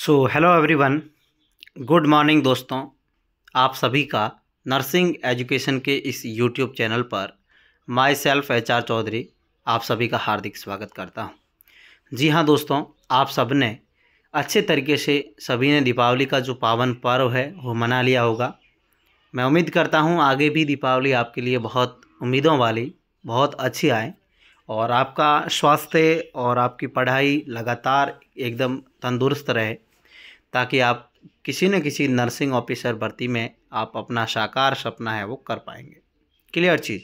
सो hello everyone good morning दोस्तों आप सभी का नर्सिंग एजुकेशन के इस यूट्यूब चैनल पर myself H R Chaudhary आप सभी का हार्दिक स्वागत करता हूं जी हां दोस्तों आप सब ने अच्छे तरीके से सभी ने दीपावली का जो पावन पर्व है वो मना लिया होगा मैं उम्मीद करता हूं आगे भी दीपावली आपके लिए बहुत उम्मीदों वाली बहुत अच्छी आए और आपका स्वास्थ्य और आपकी पढ़ाई लगातार एकदम तंदुरुस्त रहे ताकि आप किसी न किसी नर्सिंग ऑफिसर भर्ती में आप अपना साकार सपना है वो कर पाएंगे क्लियर चीज़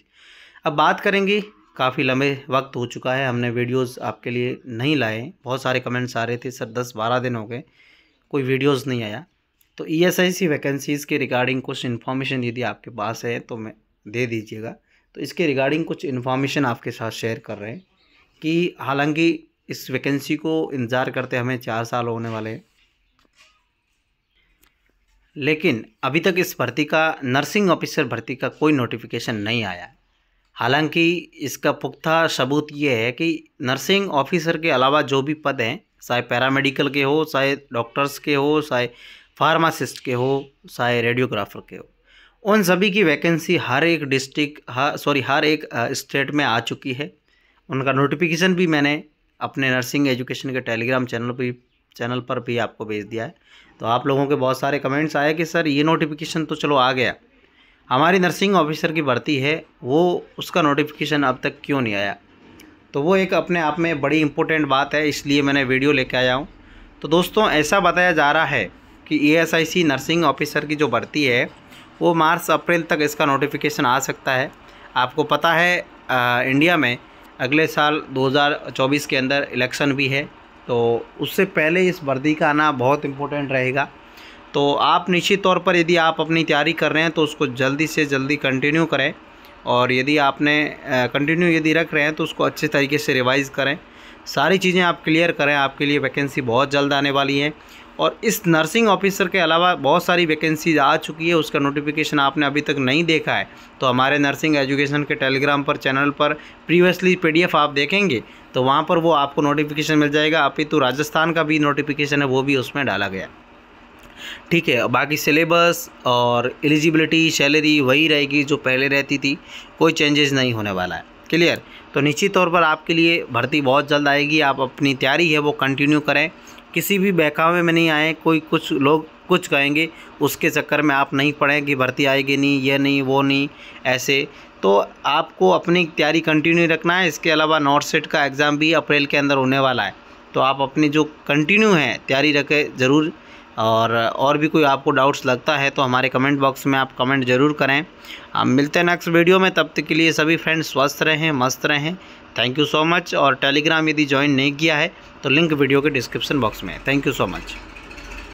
अब बात करेंगे काफ़ी लंबे वक्त हो चुका है हमने वीडियोस आपके लिए नहीं लाए बहुत सारे कमेंट्स आ रहे थे सर दस बारह दिन हो गए कोई वीडियोस नहीं आया तो E S I C vacancies के रिगार्डिंग कुछ इन्फॉर्मेशन यदि आपके पास है तो मैं दे दीजिएगा तो इसके रिगार्डिंग कुछ इन्फॉर्मेशन आपके साथ शेयर कर रहे हैं कि हालांकि इस वैकेंसी को इंतज़ार करते हमें चार साल होने वाले हैं लेकिन अभी तक इस भर्ती का नर्सिंग ऑफिसर भर्ती का कोई नोटिफिकेशन नहीं आया हालांकि इसका पुख्ता सबूत ये है कि नर्सिंग ऑफिसर के अलावा जो भी पद हैं चाहे पैरामेडिकल के हो चाहे डॉक्टर्स के हो चाहे फार्मासिस्ट के हो चाहे रेडियोग्राफर के हो उन सभी की वैकेंसी हर एक डिस्ट्रिक्ट हर सॉरी हर एक स्टेट में आ चुकी है उनका नोटिफिकेशन भी मैंने अपने नर्सिंग एजुकेशन के टेलीग्राम चैनल पर चैनल पर भी आपको भेज दिया है तो आप लोगों के बहुत सारे कमेंट्स आए कि सर ये नोटिफिकेशन तो चलो आ गया हमारी नर्सिंग ऑफिसर की भर्ती है वो उसका नोटिफिकेशन अब तक क्यों नहीं आया तो वो एक अपने आप में बड़ी इंपॉर्टेंट बात है इसलिए मैंने वीडियो लेके आया हूँ तो दोस्तों ऐसा बताया जा रहा है कि ई नर्सिंग ऑफिसर की जो भर्ती है वो मार्च अप्रैल तक इसका नोटिफिकेशन आ सकता है आपको पता है आ, इंडिया में अगले साल 2024 के अंदर इलेक्शन भी है तो उससे पहले इस वर्दी का आना बहुत इम्पोर्टेंट रहेगा तो आप निश्चित तौर पर यदि आप अपनी तैयारी कर रहे हैं तो उसको जल्दी से जल्दी कंटिन्यू करें और यदि आपने कंटिन्यू यदि रख रहे हैं तो उसको अच्छे तरीके से रिवाइज़ करें सारी चीज़ें आप क्लियर करें आपके लिए वैकेंसी बहुत जल्द आने वाली है और इस नर्सिंग ऑफिसर के अलावा बहुत सारी वैकेंसीज आ चुकी है उसका नोटिफिकेशन आपने अभी तक नहीं देखा है तो हमारे नर्सिंग एजुकेशन के टेलीग्राम पर चैनल पर प्रीवियसली पीडीएफ आप देखेंगे तो वहाँ पर वो आपको नोटिफिकेशन मिल जाएगा अपितु राजस्थान का भी नोटिफिकेशन है वो भी उसमें डाला गया ठीक है बाकी सिलेबस और एलिजिबिलिटी सैलरी वही रहेगी जो पहले रहती थी कोई चेंजेस नहीं होने वाला है क्लियर तो निश्चित तौर पर आपके लिए भर्ती बहुत जल्द आएगी आप अपनी तैयारी है वो कंटिन्यू करें किसी भी बहकावे में नहीं आए कोई कुछ लोग कुछ कहेंगे उसके चक्कर में आप नहीं पढ़ें कि भर्ती आएगी नहीं ये नहीं वो नहीं ऐसे तो आपको अपनी तैयारी कंटिन्यू रखना है इसके अलावा नॉर्थ सेट का एग्ज़ाम भी अप्रैल के अंदर होने वाला है तो आप अपनी जो कंटिन्यू है तैयारी रखें ज़रूर और और भी कोई आपको डाउट्स लगता है तो हमारे कमेंट बॉक्स में आप कमेंट ज़रूर करें हम मिलते हैं नेक्स्ट वीडियो में तब तक के लिए सभी फ्रेंड्स स्वस्थ रहें मस्त रहें थैंक यू सो मच और टेलीग्राम यदि ज्वाइन नहीं किया है तो लिंक वीडियो के डिस्क्रिप्शन बॉक्स में है थैंक यू सो मच